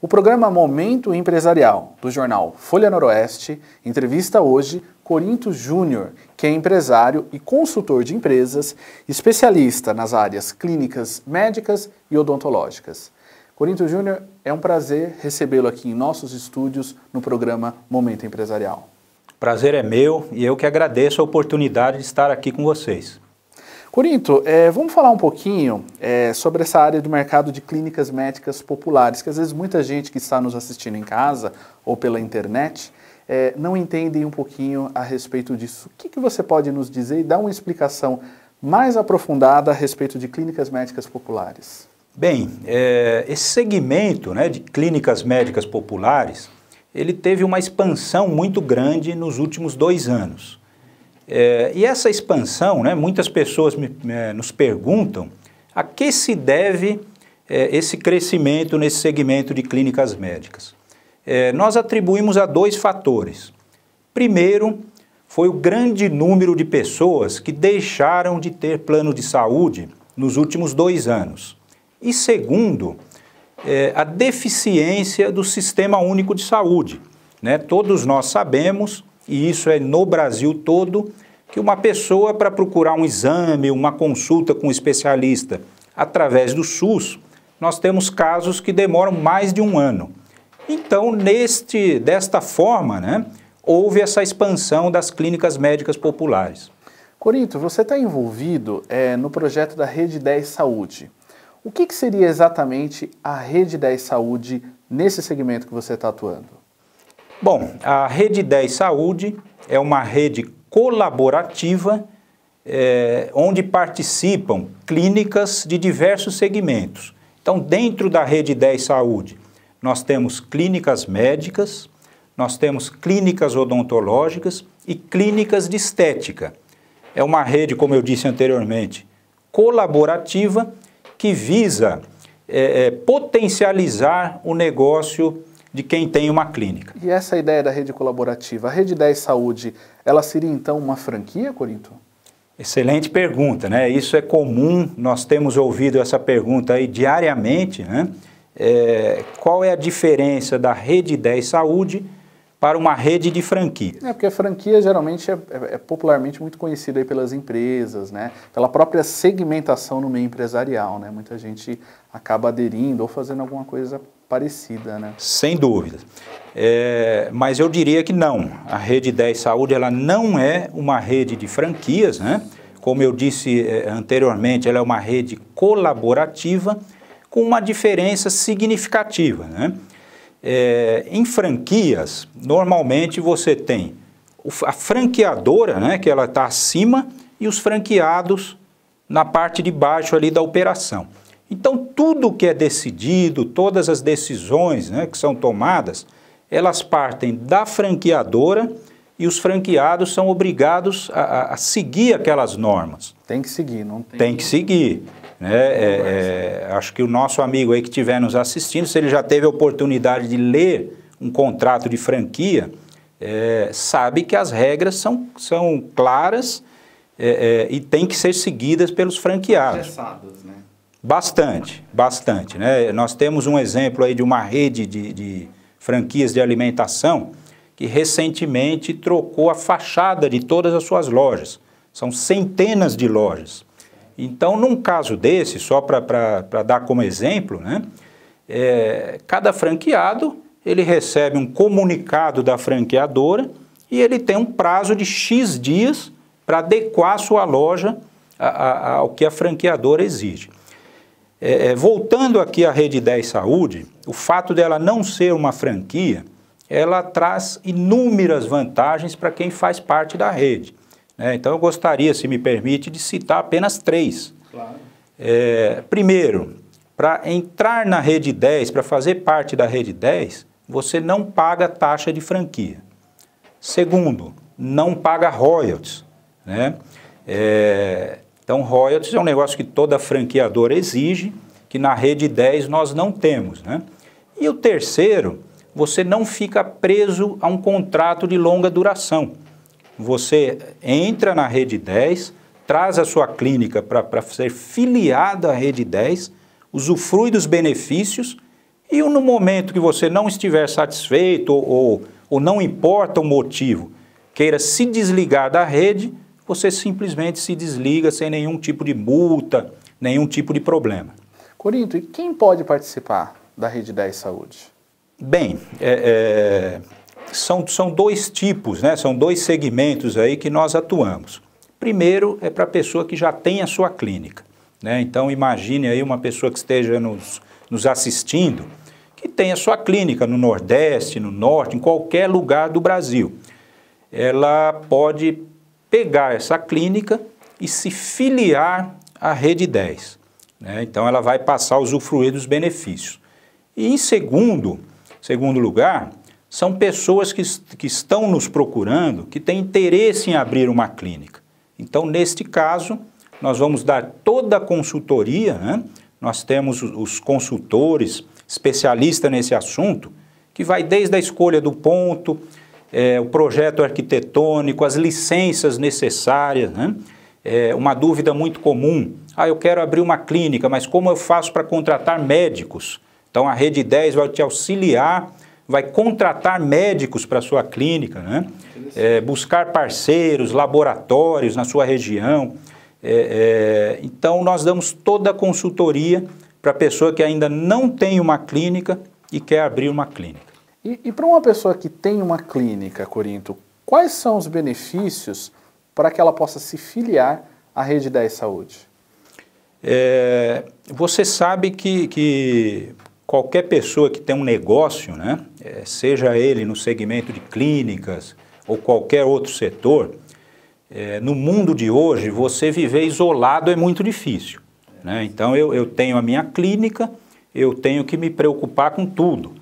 O programa Momento Empresarial do jornal Folha Noroeste entrevista hoje Corinto Júnior, que é empresário e consultor de empresas, especialista nas áreas clínicas, médicas e odontológicas. Corinto Júnior, é um prazer recebê-lo aqui em nossos estúdios no programa Momento Empresarial. Prazer é meu e eu que agradeço a oportunidade de estar aqui com vocês. Corinto, é, vamos falar um pouquinho é, sobre essa área do mercado de clínicas médicas populares, que às vezes muita gente que está nos assistindo em casa ou pela internet é, não entende um pouquinho a respeito disso. O que, que você pode nos dizer e dar uma explicação mais aprofundada a respeito de clínicas médicas populares? Bem, é, esse segmento né, de clínicas médicas populares, ele teve uma expansão muito grande nos últimos dois anos. É, e essa expansão, né, muitas pessoas me, eh, nos perguntam a que se deve é, esse crescimento nesse segmento de clínicas médicas. nós atribuímos a dois fatores. Primeiro, foi o grande número de pessoas que deixaram de ter plano de saúde nos últimos dois anos. E segundo, a deficiência do Sistema Único de Saúde. Né? Todos nós sabemos e isso é no Brasil todo, que uma pessoa, para procurar um exame, uma consulta com um especialista através do SUS, nós temos casos que demoram mais de um ano. Então, neste, desta forma, né, houve essa expansão das clínicas médicas populares. Corinto, você está envolvido é, no projeto da Rede 10 Saúde. O que, que seria exatamente a Rede 10 Saúde nesse segmento que você está atuando? Bom, a Rede 10 Saúde é uma rede colaborativa é, onde participam clínicas de diversos segmentos. Então, dentro da Rede 10 Saúde, nós temos clínicas médicas, nós temos clínicas odontológicas e clínicas de estética. É uma rede, como eu disse anteriormente, colaborativa que visa é, é, potencializar o negócio de quem tem uma clínica. E essa ideia da rede colaborativa, a Rede 10 Saúde, ela seria então uma franquia, Corinto? Excelente pergunta, né? Isso é comum, nós temos ouvido essa pergunta aí diariamente, né? É, qual é a diferença da Rede 10 Saúde para uma rede de franquia? É, porque a franquia geralmente é, é, é, popularmente muito conhecida aí pelas empresas, né? pela própria segmentação no meio empresarial. Né? Muita gente acaba aderindo ou fazendo alguma coisa parecida. Né? Sem dúvida. É, mas eu diria que não. A Rede 10 Saúde ela não é uma rede de franquias. Né? Como eu disse é, anteriormente, ela é uma rede colaborativa com uma diferença significativa. Né? É, em franquias, normalmente você tem a franqueadora, né, que ela está acima, e os franqueados na parte de baixo ali da operação. Então, tudo que é decidido, todas as decisões né, que são tomadas, elas partem da franqueadora e os franqueados são obrigados a, a seguir aquelas normas. Tem que seguir, não tem? Tem que seguir. Né? É, é, acho que o nosso amigo aí que estiver nos assistindo, se ele já teve a oportunidade de ler um contrato de franquia, é, sabe que as regras são, são claras é, é, e têm que ser seguidas pelos franqueados. né? Bastante, bastante. Né? Nós temos um exemplo aí de uma rede de, de franquias de alimentação que recentemente trocou a fachada de todas as suas lojas. São centenas de lojas. Então, num caso desse, só para dar como exemplo, né, é, cada franqueado ele recebe um comunicado da franqueadora e ele tem um prazo de X dias para adequar a sua loja a, a, ao que a franqueadora exige. É, é voltando aqui à Rede 10 Saúde, o fato dela não ser uma franquia, ela traz inúmeras vantagens para quem faz parte da rede. Né? Então eu gostaria, se me permite, de citar apenas três. Claro. É, primeiro, para entrar na rede 10, para fazer parte da rede 10, você não paga taxa de franquia. Segundo, não paga royalties. Né? É, então, royalties é um negócio que toda franqueadora exige, que na rede 10 nós não temos. Né? E o terceiro, você não fica preso a um contrato de longa duração. Você entra na rede 10, traz a sua clínica para ser filiada à rede 10, usufrui dos benefícios e no momento que você não estiver satisfeito ou, ou, não importa o motivo, queira se desligar da rede, você simplesmente se desliga sem nenhum tipo de multa, nenhum tipo de problema. Corinto, e quem pode participar da Rede 10 Saúde? Bem, é, é são, são dois tipos, né? são dois segmentos aí que nós atuamos. Primeiro é para a pessoa que já tem a sua clínica. Né? Então imagine aí uma pessoa que esteja nos, nos assistindo, que tem a sua clínica no Nordeste, no Norte, em qualquer lugar do Brasil. Ela pode pegar essa clínica e se filiar à Rede 10. Né? Então ela vai passar a usufruir dos benefícios. E em segundo, segundo lugar, são pessoas que, que estão nos procurando, que têm interesse em abrir uma clínica. Então, neste caso, nós vamos dar toda a consultoria, né? nós temos os consultores, especialistas nesse assunto, que vai desde a escolha do ponto, é, o projeto arquitetônico, as licenças necessárias. Né? É uma dúvida muito comum, ah, eu quero abrir uma clínica, mas como eu faço para contratar médicos? Então, a Rede 10 vai te auxiliar vai contratar médicos para sua clínica, né? É, buscar parceiros, laboratórios na sua região. É, é, então, nós damos toda a consultoria para a pessoa que ainda não tem uma clínica e quer abrir uma clínica. E, e para uma pessoa que tem uma clínica, Corinto, quais são os benefícios para que ela possa se filiar à Rede 10 Saúde? É, você sabe que, que, qualquer pessoa que tem um negócio, né, é, seja ele no segmento de clínicas ou qualquer outro setor, é, no mundo de hoje, você viver isolado é muito difícil. Né? Então, eu, eu tenho a minha clínica, eu tenho que me preocupar com tudo,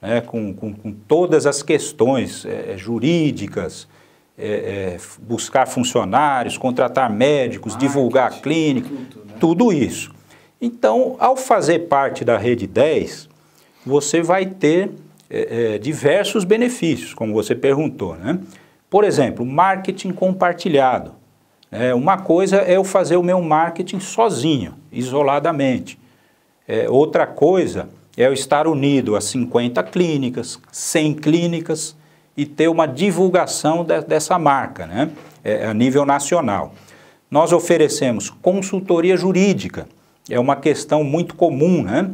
né? com, com, com, todas as questões é, é jurídicas, é, é, buscar funcionários, contratar médicos, Marketing, divulgar a clínica, tudo, né? tudo isso. Então, ao fazer parte da Rede 10, você vai ter é, é, diversos benefícios, como você perguntou. Né? Por exemplo, marketing compartilhado. É, uma coisa é eu fazer o meu marketing sozinho, isoladamente. É, outra coisa é eu estar unido a 50 clínicas, 100 clínicas e ter uma divulgação de, dessa marca né? É, a nível nacional. Nós oferecemos consultoria jurídica, é uma questão muito comum, né?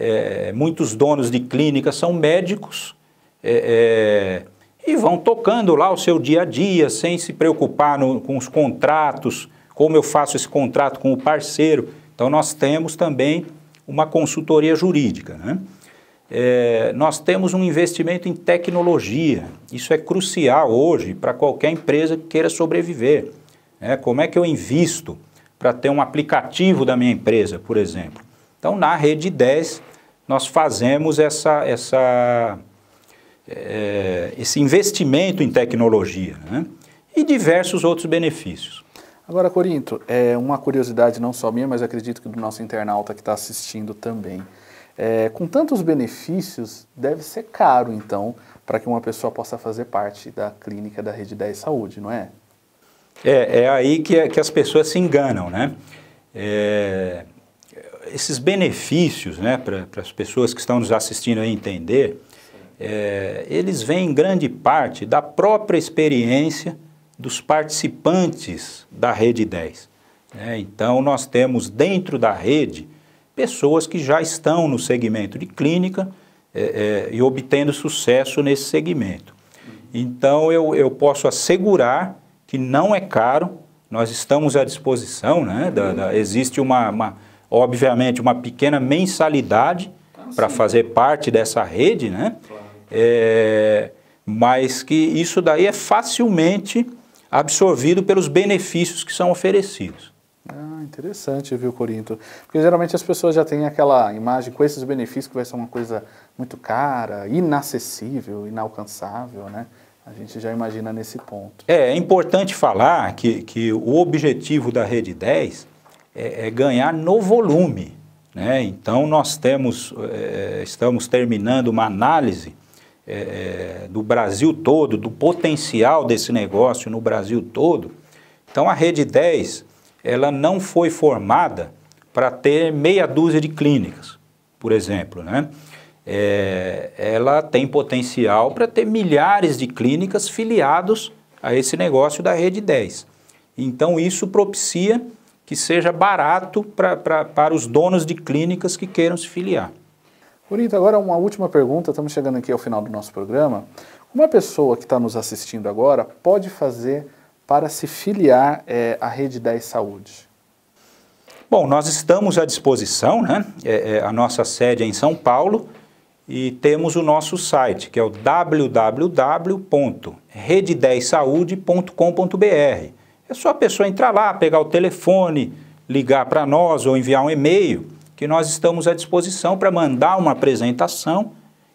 é, muitos donos de clínicas são médicos é, é, e vão tocando lá o seu dia a dia, sem se preocupar no, com os contratos, como eu faço esse contrato com o parceiro. Então, nós temos também uma consultoria jurídica. Né? É, nós temos um investimento em tecnologia. Isso é crucial hoje para qualquer empresa que queira sobreviver. Né? Como é que eu invisto para ter um aplicativo da minha empresa, por exemplo? Então, na Rede 10, nós fazemos essa, essa, é, esse investimento em tecnologia né? e diversos outros benefícios. Agora, Corinto, é uma curiosidade não só minha, mas acredito que do nosso internauta que está assistindo também. É, com tantos benefícios, deve ser caro, então, para que uma pessoa possa fazer parte da clínica da Rede 10 Saúde, não é? É, é aí que, é, que as pessoas se enganam, né? É, esses benefícios, né, para as pessoas que estão nos assistindo aí entender, é, eles vêm em grande parte da própria experiência dos participantes da Rede 10. Né? então, nós temos dentro da rede pessoas que já estão no segmento de clínica é, é, e obtendo sucesso nesse segmento. Então, eu, eu posso assegurar que não é caro, nós estamos à disposição, né, da, da, existe uma, uma obviamente, uma pequena mensalidade ah, para fazer parte dessa rede, né? É, mas que isso daí é facilmente absorvido pelos benefícios que são oferecidos. Ah, interessante, viu, Corinto? Porque geralmente as pessoas já têm aquela imagem com esses benefícios que vai ser uma coisa muito cara, inacessível, inalcançável, né? A gente já imagina nesse ponto. É, é importante falar que, que o objetivo da Rede 10 é, é ganhar no volume. Né? Então, nós temos, é, é estamos terminando uma análise é, é, do Brasil todo, do potencial desse negócio no Brasil todo. Então, a Rede 10, ela não foi formada para ter meia dúzia de clínicas, por exemplo, né? É, ela tem potencial para ter milhares de clínicas filiados a esse negócio da Rede 10. Então, isso propicia que seja barato pra, pra, para os donos de clínicas que queiram se filiar. Bonito, agora uma última pergunta, estamos chegando aqui ao final do nosso programa. Uma pessoa que está nos assistindo agora pode fazer para se filiar é, à Rede 10 Saúde? Bom, nós estamos à disposição, né? É, é, a nossa sede é em São Paulo e temos o nosso site, que é o www.rede10saude.com.br. É só a pessoa entrar lá, pegar o telefone, ligar para nós ou enviar um e-mail, que nós estamos à disposição para mandar uma apresentação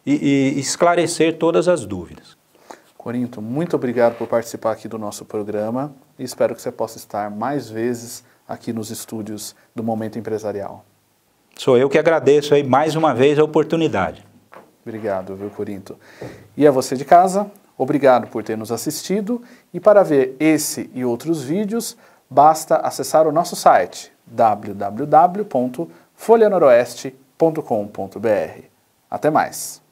e, e esclarecer todas as dúvidas. Corinto, muito obrigado por participar aqui do nosso programa e espero que você possa estar mais vezes aqui nos estúdios do Momento Empresarial. Sou eu que agradeço aí mais uma vez a oportunidade. Obrigado, viu, Corinto. E a você de casa, Obrigado por ter nos assistido e para ver esse e outros vídeos, basta acessar o nosso site www.folhanoroeste.com.br. Até mais!